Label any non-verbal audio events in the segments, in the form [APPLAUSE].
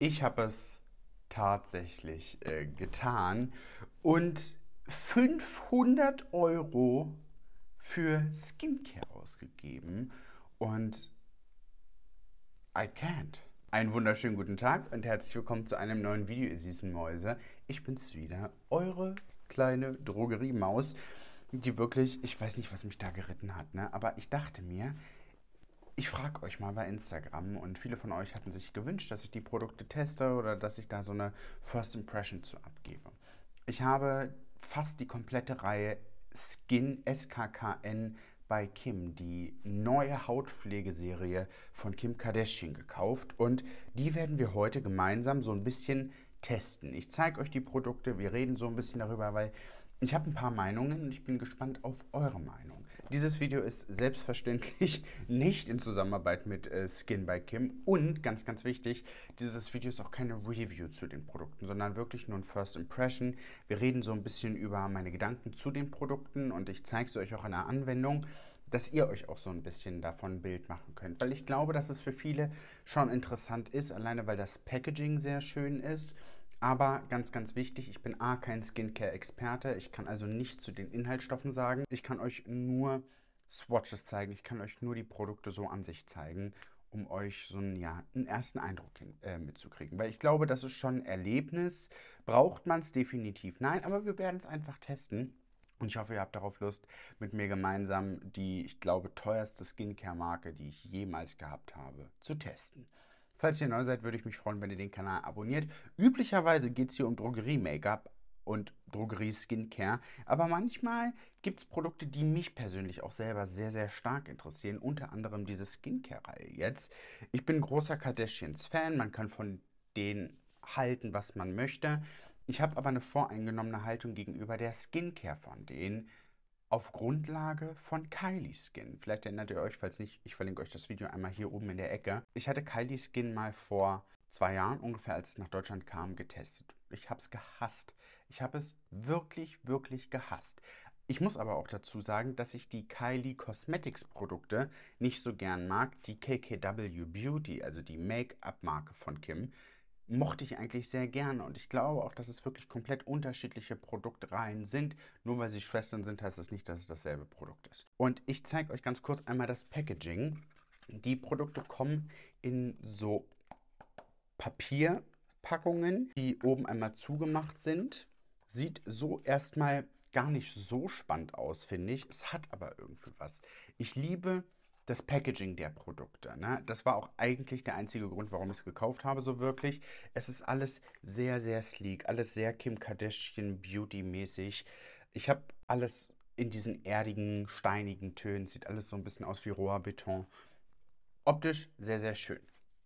Ich habe es tatsächlich äh, getan und 500 Euro für Skincare ausgegeben und I can't. Einen wunderschönen guten Tag und herzlich willkommen zu einem neuen Video, ihr süßen Mäuse. Ich bin's wieder, eure kleine Drogeriemaus, die wirklich, ich weiß nicht, was mich da geritten hat, ne? aber ich dachte mir, ich frage euch mal bei Instagram und viele von euch hatten sich gewünscht, dass ich die Produkte teste oder dass ich da so eine First Impression zu abgebe. Ich habe fast die komplette Reihe Skin SKKN bei Kim, die neue Hautpflegeserie von Kim Kardashian gekauft und die werden wir heute gemeinsam so ein bisschen testen. Ich zeige euch die Produkte, wir reden so ein bisschen darüber, weil ich habe ein paar Meinungen und ich bin gespannt auf eure Meinung. Dieses Video ist selbstverständlich [LAUGHS] nicht in Zusammenarbeit mit äh, Skin by Kim und ganz, ganz wichtig, dieses Video ist auch keine Review zu den Produkten, sondern wirklich nur ein First Impression. Wir reden so ein bisschen über meine Gedanken zu den Produkten und ich zeige es euch auch in der Anwendung dass ihr euch auch so ein bisschen davon ein Bild machen könnt. Weil ich glaube, dass es für viele schon interessant ist, alleine weil das Packaging sehr schön ist. Aber ganz, ganz wichtig, ich bin A, kein Skincare-Experte. Ich kann also nicht zu den Inhaltsstoffen sagen. Ich kann euch nur Swatches zeigen. Ich kann euch nur die Produkte so an sich zeigen, um euch so einen, ja, einen ersten Eindruck äh, mitzukriegen. Weil ich glaube, das ist schon ein Erlebnis. Braucht man es definitiv? Nein, aber wir werden es einfach testen. Und ich hoffe, ihr habt darauf Lust, mit mir gemeinsam die, ich glaube, teuerste Skincare-Marke, die ich jemals gehabt habe, zu testen. Falls ihr neu seid, würde ich mich freuen, wenn ihr den Kanal abonniert. Üblicherweise geht es hier um Drogerie-Make-up und Drogerie-Skincare, aber manchmal gibt es Produkte, die mich persönlich auch selber sehr, sehr stark interessieren, unter anderem diese Skincare-Reihe jetzt. Ich bin großer Kardashians-Fan, man kann von denen halten, was man möchte. Ich habe aber eine voreingenommene Haltung gegenüber der Skincare von denen, auf Grundlage von Kylie Skin. Vielleicht erinnert ihr euch, falls nicht, ich verlinke euch das Video einmal hier oben in der Ecke. Ich hatte Kylie Skin mal vor zwei Jahren ungefähr, als es nach Deutschland kam, getestet. Ich habe es gehasst. Ich habe es wirklich, wirklich gehasst. Ich muss aber auch dazu sagen, dass ich die Kylie Cosmetics Produkte nicht so gern mag. Die KKW Beauty, also die Make-up-Marke von Kim, mochte ich eigentlich sehr gerne. Und ich glaube auch, dass es wirklich komplett unterschiedliche Produktreihen sind. Nur weil sie Schwestern sind, heißt das nicht, dass es dasselbe Produkt ist. Und ich zeige euch ganz kurz einmal das Packaging. Die Produkte kommen in so Papierpackungen, die oben einmal zugemacht sind. Sieht so erstmal gar nicht so spannend aus, finde ich. Es hat aber irgendwie was. Ich liebe das Packaging der Produkte. Ne? Das war auch eigentlich der einzige Grund, warum ich es gekauft habe, so wirklich. Es ist alles sehr, sehr sleek, alles sehr Kim Kardashian Beauty-mäßig. Ich habe alles in diesen erdigen, steinigen Tönen, sieht alles so ein bisschen aus wie Rohrbeton. Optisch sehr, sehr schön.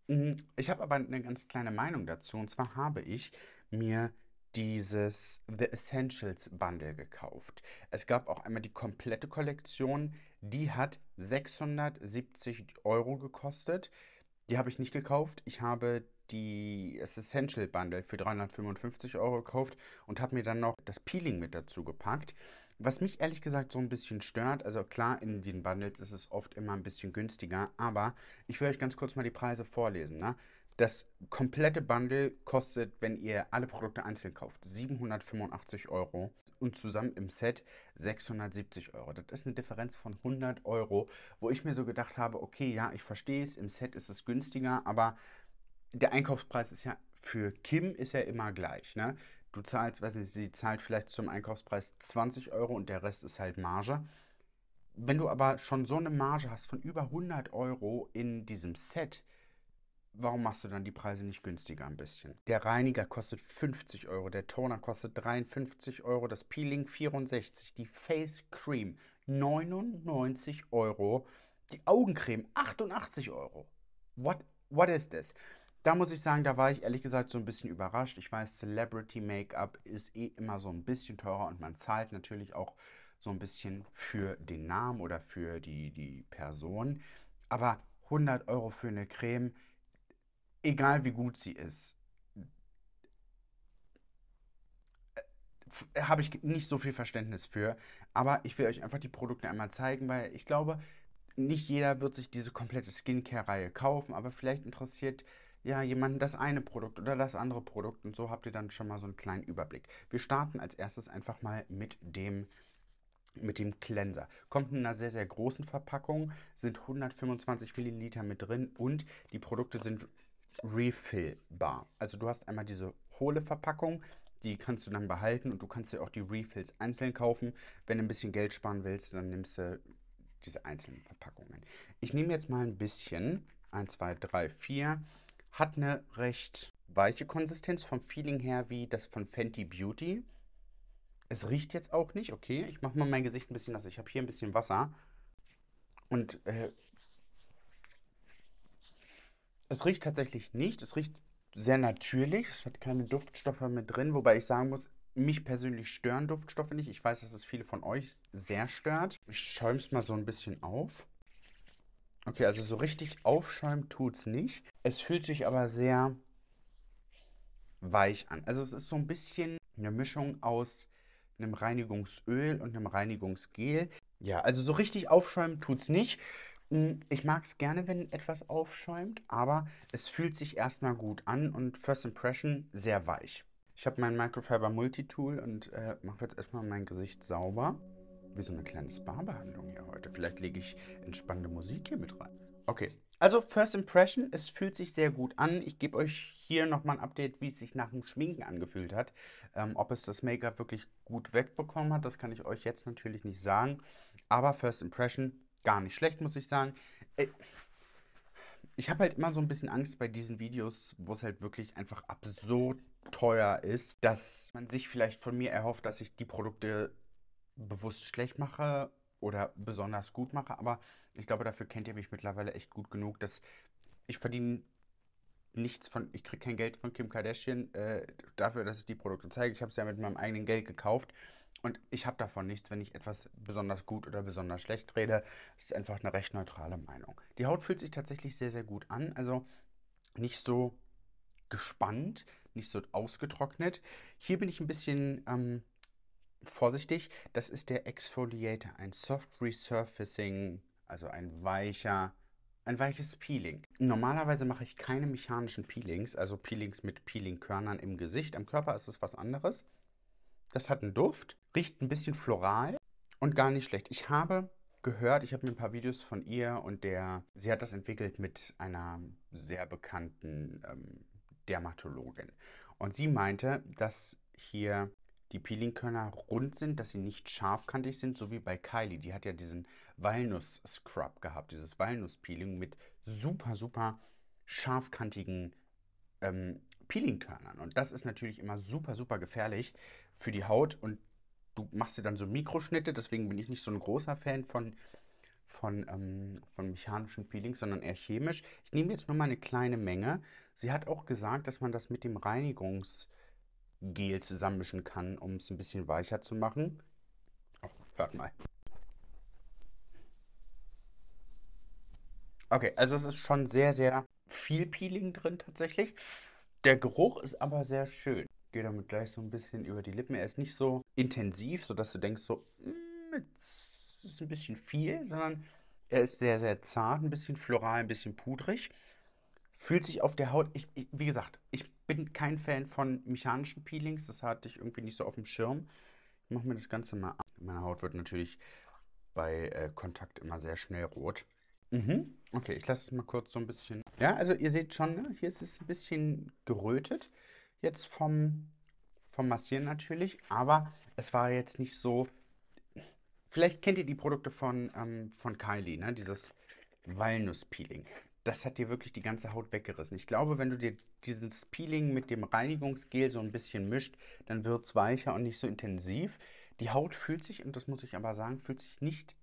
Mhm. Ich habe aber eine ganz kleine Meinung dazu. Und zwar habe ich mir dieses The Essentials Bundle gekauft. Es gab auch einmal die komplette Kollektion, die hat 670 Euro gekostet. Die habe ich nicht gekauft. Ich habe die Essential Bundle für 355 Euro gekauft und habe mir dann noch das Peeling mit dazu gepackt. Was mich ehrlich gesagt so ein bisschen stört, also klar, in den Bundles ist es oft immer ein bisschen günstiger, aber ich will euch ganz kurz mal die Preise vorlesen. Ne? Das komplette Bundle kostet, wenn ihr alle Produkte einzeln kauft, 785 Euro und zusammen im Set 670 Euro. Das ist eine Differenz von 100 Euro, wo ich mir so gedacht habe, okay, ja, ich verstehe es, im Set ist es günstiger, aber der Einkaufspreis ist ja für Kim ist ja immer gleich. Ne? Du zahlst, weiß nicht, sie zahlt vielleicht zum Einkaufspreis 20 Euro und der Rest ist halt Marge. Wenn du aber schon so eine Marge hast von über 100 Euro in diesem Set, warum machst du dann die Preise nicht günstiger ein bisschen? Der Reiniger kostet 50 Euro, der Toner kostet 53 Euro, das Peeling 64, die Face Cream 99 Euro, die Augencreme 88 Euro. What, what is this? Da muss ich sagen, da war ich ehrlich gesagt so ein bisschen überrascht. Ich weiß, Celebrity Make-up ist eh immer so ein bisschen teurer und man zahlt natürlich auch so ein bisschen für den Namen oder für die, die Person. Aber 100 Euro für eine Creme, egal wie gut sie ist, äh, habe ich nicht so viel Verständnis für. Aber ich will euch einfach die Produkte einmal zeigen, weil ich glaube, nicht jeder wird sich diese komplette Skincare-Reihe kaufen, aber vielleicht interessiert ja jemanden das eine Produkt oder das andere Produkt und so habt ihr dann schon mal so einen kleinen Überblick. Wir starten als erstes einfach mal mit dem mit dem Cleanser. Kommt in einer sehr, sehr großen Verpackung, sind 125 Milliliter mit drin und die Produkte sind refillbar. Also du hast einmal diese hohle Verpackung, die kannst du dann behalten und du kannst dir auch die Refills einzeln kaufen. Wenn du ein bisschen Geld sparen willst, dann nimmst du diese einzelnen Verpackungen. Ich nehme jetzt mal ein bisschen, 1, 2, 3, 4, hat eine recht weiche Konsistenz vom Feeling her wie das von Fenty Beauty. Es riecht jetzt auch nicht, okay, ich mache mal mein Gesicht ein bisschen nass. Ich habe hier ein bisschen Wasser und äh, es riecht tatsächlich nicht. Es riecht sehr natürlich. Es hat keine Duftstoffe mit drin, wobei ich sagen muss, mich persönlich stören Duftstoffe nicht. Ich weiß, dass es viele von euch sehr stört. Ich schäume es mal so ein bisschen auf. Okay, also so richtig aufschäumen tut es nicht. Es fühlt sich aber sehr weich an. Also es ist so ein bisschen eine Mischung aus einem Reinigungsöl und einem Reinigungsgel. Ja, also so richtig aufschäumen tut es nicht. Hm, ich mag es gerne, wenn etwas aufschäumt, aber es fühlt sich erstmal gut an und First Impression sehr weich. Ich habe mein Microfiber Multitool und äh, mache jetzt erstmal mein Gesicht sauber. Wie so eine kleine Spa-Behandlung hier heute. Vielleicht lege ich entspannende Musik hier mit rein. Okay, also First Impression, es fühlt sich sehr gut an. Ich gebe euch hier nochmal ein Update, wie es sich nach dem Schminken angefühlt hat. Ähm, ob es das Make-up wirklich gut wegbekommen hat, das kann ich euch jetzt natürlich nicht sagen. Aber First Impression gar nicht schlecht, muss ich sagen. Äh, ich habe halt immer so ein bisschen Angst bei diesen Videos, wo es halt wirklich einfach absurd teuer ist, dass man sich vielleicht von mir erhofft, dass ich die Produkte bewusst schlecht mache oder besonders gut mache. Aber ich glaube, dafür kennt ihr mich mittlerweile echt gut genug, dass ich verdiene nichts von, ich kriege kein Geld von Kim Kardashian äh, dafür, dass ich die Produkte zeige. Ich habe es ja mit meinem eigenen Geld gekauft. Und ich habe davon nichts, wenn ich etwas besonders gut oder besonders schlecht rede. Es ist einfach eine recht neutrale Meinung. Die Haut fühlt sich tatsächlich sehr, sehr gut an. Also nicht so gespannt, nicht so ausgetrocknet. Hier bin ich ein bisschen ähm, vorsichtig. Das ist der Exfoliator, ein Soft Resurfacing, also ein weicher ein weiches Peeling. Normalerweise mache ich keine mechanischen Peelings, also Peelings mit Peelingkörnern im Gesicht. Am Körper ist es was anderes. Das hat einen Duft. Riecht ein bisschen floral und gar nicht schlecht. Ich habe gehört, ich habe mir ein paar Videos von ihr und der, sie hat das entwickelt mit einer sehr bekannten ähm, Dermatologin. Und sie meinte, dass hier die Peelingkörner rund sind, dass sie nicht scharfkantig sind, so wie bei Kylie. Die hat ja diesen Walnuss-Scrub gehabt, dieses Walnuss-Peeling mit super, super scharfkantigen ähm, Peelingkörnern. Und das ist natürlich immer super, super gefährlich für die Haut und du machst dir dann so Mikroschnitte, deswegen bin ich nicht so ein großer Fan von, von, ähm, von mechanischen Peelings, sondern eher chemisch. Ich nehme jetzt nur mal eine kleine Menge. Sie hat auch gesagt, dass man das mit dem Reinigungsgel zusammenmischen kann, um es ein bisschen weicher zu machen. Oh, hört mal. Okay, also es ist schon sehr, sehr viel Peeling drin tatsächlich. Der Geruch ist aber sehr schön gehe damit gleich so ein bisschen über die Lippen. Er ist nicht so intensiv, sodass du denkst, so, das mm, ist ein bisschen viel, sondern er ist sehr, sehr zart, ein bisschen floral, ein bisschen pudrig. Fühlt sich auf der Haut, ich, ich, wie gesagt, ich bin kein Fan von mechanischen Peelings, das hatte ich irgendwie nicht so auf dem Schirm. Ich mache mir das Ganze mal an. Meine Haut wird natürlich bei äh, Kontakt immer sehr schnell rot. Mhm. Okay, ich lasse es mal kurz so ein bisschen. Ja, also ihr seht schon, ne? hier ist es ein bisschen gerötet jetzt vom, vom Massieren natürlich, aber es war jetzt nicht so. Vielleicht kennt ihr die Produkte von, ähm, von Kylie, ne? dieses Walnusspeeling. Das hat dir wirklich die ganze Haut weggerissen. Ich glaube, wenn du dir dieses Peeling mit dem Reinigungsgel so ein bisschen mischt, dann wird es weicher und nicht so intensiv. Die Haut fühlt sich, und das muss ich aber sagen, fühlt sich nicht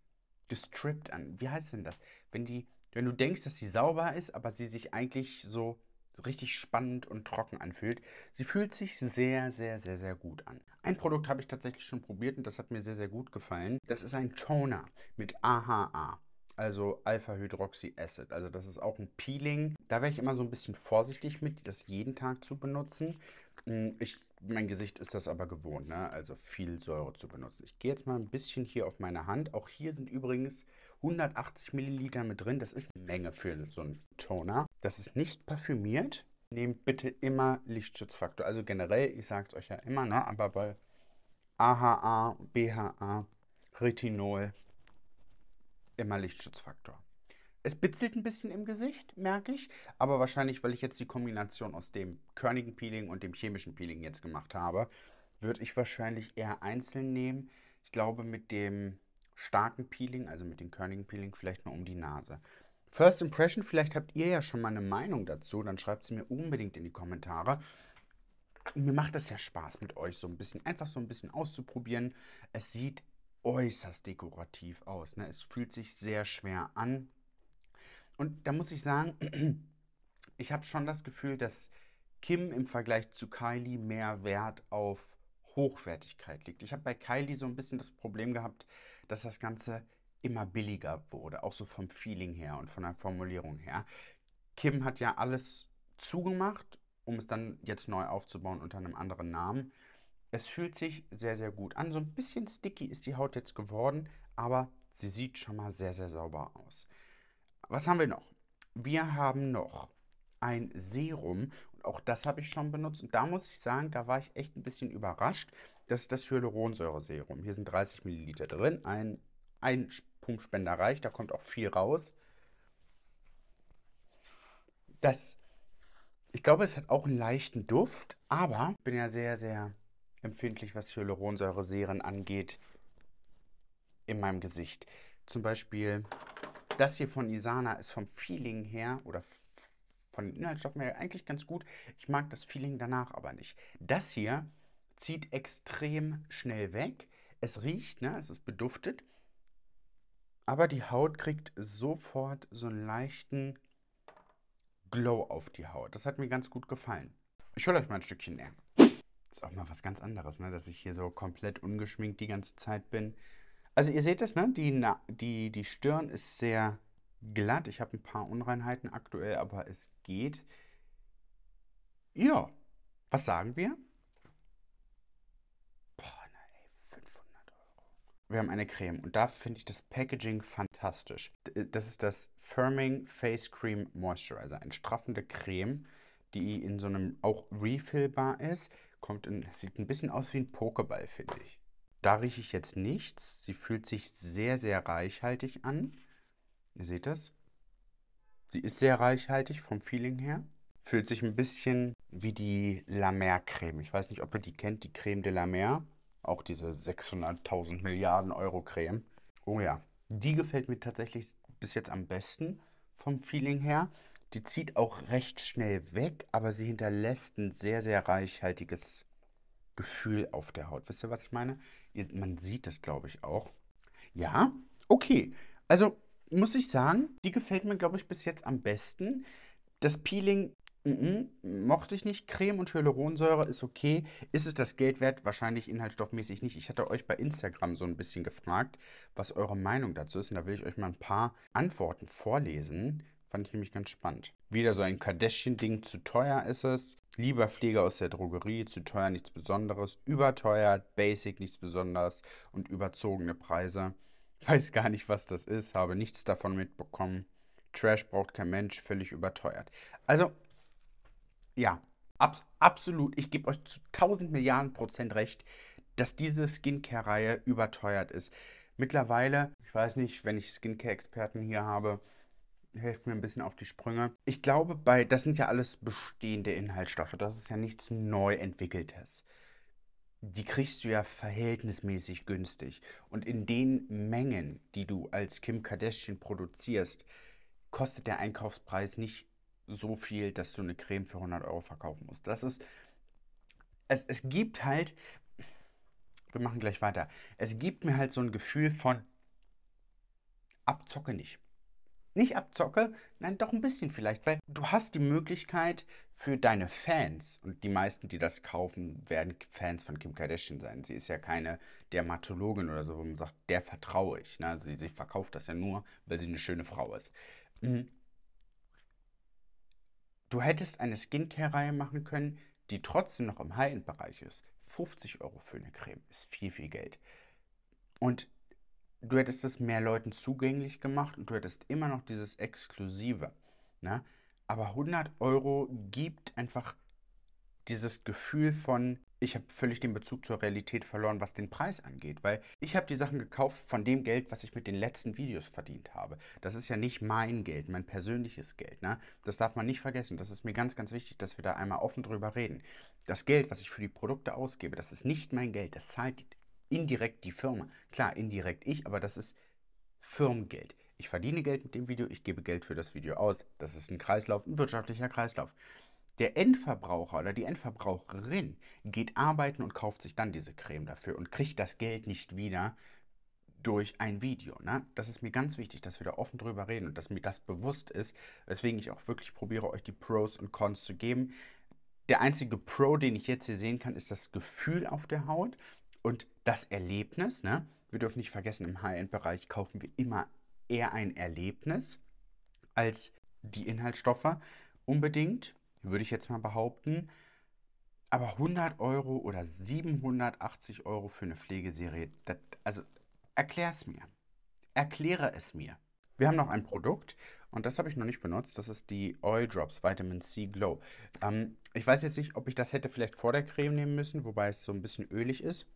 gestrippt an. Wie heißt denn das? Wenn, die, wenn du denkst, dass sie sauber ist, aber sie sich eigentlich so richtig spannend und trocken anfühlt. Sie fühlt sich sehr, sehr, sehr, sehr gut an. Ein Produkt habe ich tatsächlich schon probiert und das hat mir sehr, sehr gut gefallen. Das ist ein Toner mit AHA also Alpha-Hydroxy-Acid. Also das ist auch ein Peeling. Da wäre ich immer so ein bisschen vorsichtig mit, das jeden Tag zu benutzen. Hm, ich, mein Gesicht ist das aber gewohnt, ne? also viel Säure zu benutzen. Ich gehe jetzt mal ein bisschen hier auf meine Hand. Auch hier sind übrigens 180 Milliliter mit drin. Das ist eine Menge für so einen Toner. Das ist nicht parfümiert. Nehmt bitte immer Lichtschutzfaktor. Also generell, ich sage es euch ja immer, ne? aber bei AHA, BHA, Retinol immer Lichtschutzfaktor. Es bitzelt ein bisschen im Gesicht, merke ich, aber wahrscheinlich, weil ich jetzt die Kombination aus dem körnigen Peeling und dem chemischen Peeling jetzt gemacht habe, würde ich wahrscheinlich eher einzeln nehmen. Ich glaube, mit dem starken Peeling, also mit dem körnigen Peeling, vielleicht nur um die Nase. First Impression, vielleicht habt ihr ja schon mal eine Meinung dazu, dann schreibt sie mir unbedingt in die Kommentare. Mir macht das ja Spaß mit euch so ein bisschen, einfach so ein bisschen auszuprobieren. Es sieht äußerst dekorativ aus. Ne? Es fühlt sich sehr schwer an. Und da muss ich sagen, [CLEARS THROAT] ich habe schon das Gefühl, dass Kim im Vergleich zu Kylie mehr Wert auf Hochwertigkeit liegt. Ich habe bei Kylie so ein bisschen das Problem gehabt, dass das Ganze immer billiger wurde, auch so vom Feeling her und von der Formulierung her. Kim hat ja alles zugemacht, um es dann jetzt neu aufzubauen unter einem anderen Namen. Es fühlt sich sehr, sehr gut an. So ein bisschen sticky ist die Haut jetzt geworden, aber sie sieht schon mal sehr, sehr sauber aus. Was haben wir noch? Wir haben noch ein Serum. auch das habe ich schon benutzt. Und da muss ich sagen, da war ich echt ein bisschen überrascht. Das ist das Hyaluronsäure-Serum. Hier sind 30 Milliliter drin. Ein, ein Spurenspender reicht, da kommt auch viel raus. Das, ich glaube, es hat auch einen leichten Duft, aber ich bin ja sehr, sehr empfindlich, was Hyaluronsäure-Serien angeht in meinem Gesicht. Zum Beispiel das hier von Isana ist vom Feeling her oder von den Inhaltsstoffen her eigentlich ganz gut. Ich mag das Feeling danach aber nicht. Das hier zieht extrem schnell weg. Es riecht, ne? es ist beduftet. Aber die Haut kriegt sofort so einen leichten Glow auf die Haut. Das hat mir ganz gut gefallen. Ich hole euch mal ein Stückchen näher. Ist auch mal was ganz anderes, ne? dass ich hier so komplett ungeschminkt die ganze Zeit bin. Also ihr seht es, ne? die, die, die Stirn ist sehr glatt. Ich habe ein paar Unreinheiten aktuell, aber es geht. Ja, was sagen wir? wir haben eine Creme und da finde ich das Packaging fantastisch. Äh, das ist das Firming Face Cream Moisturizer, eine straffende Creme, die in so einem auch refillbar ist. Kommt in, sieht ein bisschen aus wie ein Pokéball, finde ich. Da rieche ich jetzt nichts. Sie fühlt sich sehr, sehr reichhaltig an. Ihr seht das. Sie ist sehr reichhaltig vom Feeling her. Fühlt sich ein bisschen wie die La Mer Creme. Ich weiß nicht, ob ihr die kennt, die Creme de la Mer. Auch diese 600.000 Milliarden Euro Creme. Oh ja, die gefällt mir tatsächlich bis jetzt am besten vom Feeling her. Die zieht auch recht schnell weg, aber sie hinterlässt ein sehr, sehr reichhaltiges Gefühl auf der Haut. Wisst ihr, was ich meine? man sieht das, glaube ich, auch. Ja, okay. Also muss ich sagen, die gefällt mir, glaube ich, bis jetzt am besten. Das Peeling Mhm, mochte ich nicht. Creme und Hyaluronsäure ist okay. Ist es das Geld wert? Wahrscheinlich inhaltsstoffmäßig nicht. Ich hatte euch bei Instagram so ein bisschen gefragt, was eure Meinung dazu ist. Und da will ich euch mal ein paar Antworten vorlesen. Fand ich nämlich ganz spannend. Wieder so ein Kardashian-Ding, zu teuer ist es. Lieber Pflege aus der Drogerie, zu teuer nichts Besonderes. Überteuert, basic nichts Besonderes und überzogene Preise. [LAUGHS] Weiß gar nicht, was das ist, habe nichts davon mitbekommen. Trash braucht kein Mensch, völlig überteuert. Also ja, abs absolut. Ich gebe euch zu 1000 Milliarden Prozent recht, dass diese Skincare-Reihe überteuert ist. Mittlerweile, ich weiß nicht, wenn ich Skincare-Experten hier habe, helft mir ein bisschen auf die Sprünge. Ich glaube, bei das sind ja alles bestehende Inhaltsstoffe. Das ist ja nichts Neuentwickeltes. Die kriegst du ja verhältnismäßig günstig und in den Mengen, die du als Kim Kardashian produzierst, kostet der Einkaufspreis nicht so viel, dass du eine Creme für 100 Euro verkaufen musst. Das ist, es, es gibt halt, wir machen gleich weiter, es gibt mir halt so ein Gefühl von, abzocke nicht. Nicht abzocke, nein, doch ein bisschen vielleicht, weil du hast die Möglichkeit für deine Fans, und die meisten, die das kaufen, werden Fans von Kim Kardashian sein. Sie ist ja keine Dermatologin oder so, wo man sagt, der vertraue ich. Ne? Sie, sie verkauft das ja nur, weil sie eine schöne Frau ist. Mhm Du hättest eine Skincare-Reihe machen können, die trotzdem noch im High-End-Bereich ist. 50 Euro für eine Creme ist viel, viel Geld. Und du hättest es mehr Leuten zugänglich gemacht und du hättest immer noch dieses Exklusive. Ne? Aber 100 Euro gibt einfach dieses Gefühl von, ich habe völlig den Bezug zur Realität verloren, was den Preis angeht, weil ich habe die Sachen gekauft von dem Geld, was ich mit den letzten Videos verdient habe. Das ist ja nicht mein Geld, mein persönliches Geld. Ne? Das darf man nicht vergessen. Das ist mir ganz, ganz wichtig, dass wir da einmal offen drüber reden. Das Geld, was ich für die Produkte ausgebe, das ist nicht mein Geld. Das zahlt indirekt die Firma. Klar, indirekt ich, aber das ist Firmengeld. Ich verdiene Geld mit dem Video, ich gebe Geld für das Video aus. Das ist ein Kreislauf, ein wirtschaftlicher Kreislauf. Der Endverbraucher oder die Endverbraucherin geht arbeiten und kauft sich dann diese Creme dafür und kriegt das Geld nicht wieder durch ein Video. Ne? Das ist mir ganz wichtig, dass wir da offen drüber reden und dass mir das bewusst ist, weswegen ich auch wirklich probiere, euch die Pros und Cons zu geben. Der einzige Pro, den ich jetzt hier sehen kann, ist das Gefühl auf der Haut und das Erlebnis. Ne? Wir dürfen nicht vergessen, im High-End-Bereich kaufen wir immer eher ein Erlebnis als die Inhaltsstoffe unbedingt würde ich jetzt mal behaupten. Aber 100 Euro oder 780 Euro für eine Pflegeserie, das, also erklär es mir. Erkläre es mir. Wir haben noch ein Produkt und das habe ich noch nicht benutzt. Das ist die Oil Drops Vitamin C Glow. Ähm, ich weiß jetzt nicht, ob ich das hätte vielleicht vor der Creme nehmen müssen, wobei es so ein bisschen ölig ist.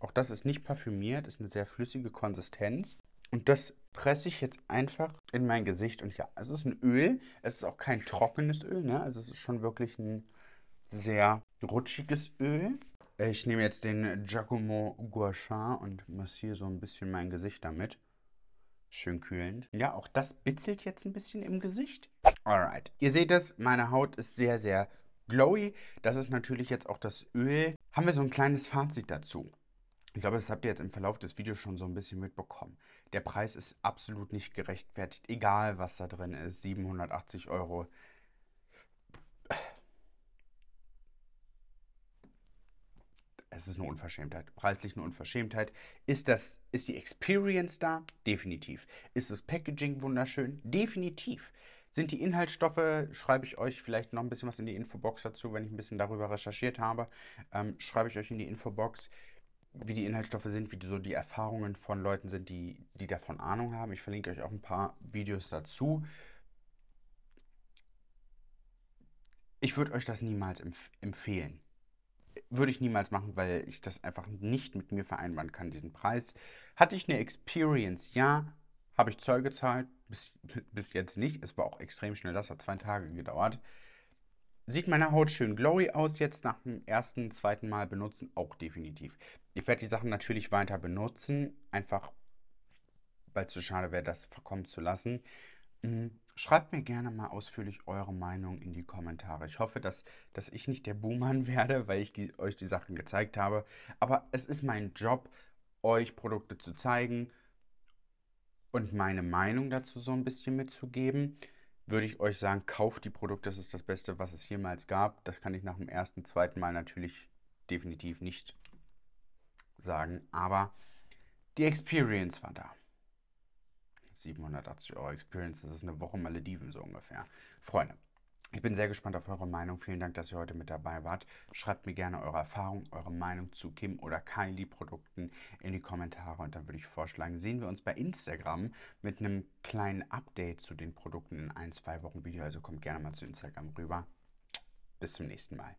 Auch das ist nicht parfümiert, ist eine sehr flüssige Konsistenz. Und das presse ich jetzt einfach in mein Gesicht. Und ja, es ist ein Öl. Es ist auch kein trockenes Öl. Ne? Also es ist schon wirklich ein sehr rutschiges Öl. Ich nehme jetzt den Giacomo Guachin und massiere so ein bisschen mein Gesicht damit. Schön kühlend. Ja, auch das bitzelt jetzt ein bisschen im Gesicht. Alright. Ihr seht es, meine Haut ist sehr, sehr glowy. Das ist natürlich jetzt auch das Öl. Haben wir so ein kleines Fazit dazu. Ich glaube, das habt ihr jetzt im Verlauf des Videos schon so ein bisschen mitbekommen. Der Preis ist absolut nicht gerechtfertigt, egal was da drin ist. 780 Euro. Es ist eine Unverschämtheit. Preislich eine Unverschämtheit. Ist, das, ist die Experience da? Definitiv. Ist das Packaging wunderschön? Definitiv. Sind die Inhaltsstoffe, schreibe ich euch vielleicht noch ein bisschen was in die Infobox dazu, wenn ich ein bisschen darüber recherchiert habe, ähm, schreibe ich euch in die Infobox wie die Inhaltsstoffe sind, wie so die Erfahrungen von Leuten sind, die, die davon Ahnung haben. Ich verlinke euch auch ein paar Videos dazu. Ich würde euch das niemals empf empfehlen. Würde ich niemals machen, weil ich das einfach nicht mit mir vereinbaren kann, diesen Preis. Hatte ich eine Experience? Ja. Habe ich Zoll gezahlt? Bis, bis jetzt nicht. Es war auch extrem schnell. Das hat zwei Tage gedauert. Sieht meine Haut schön glowy aus jetzt nach dem ersten, zweiten Mal benutzen? Auch definitiv. Ich werde die Sachen natürlich weiter benutzen, einfach weil es zu so schade wäre, das verkommen zu lassen. Hm, schreibt mir gerne mal ausführlich eure Meinung in die Kommentare. Ich hoffe, dass, dass ich nicht der Buhmann [LAUGHS] werde, weil ich die, euch die Sachen gezeigt habe. Aber es ist mein Job, euch Produkte zu zeigen und meine Meinung dazu so ein bisschen mitzugeben. Würde ich euch sagen, kauft die Produkte, das ist das Beste, was es jemals gab. Das kann ich nach dem ersten, zweiten Mal natürlich definitiv nicht sagen, aber die Experience war da. 780 Euro Experience, das ist eine Woche Malediven so ungefähr. Freunde, ich bin sehr gespannt auf eure Meinung. Vielen Dank, dass ihr heute mit dabei wart. Schreibt mir gerne eure Erfahrung, eure Meinung zu Kim oder Kylie-Produkten in die Kommentare. Und dann würde ich vorschlagen, sehen wir uns bei Instagram mit einem kleinen Update zu den Produkten in ein, zwei Wochen Video. Also kommt gerne mal zu Instagram rüber. Bis zum nächsten Mal.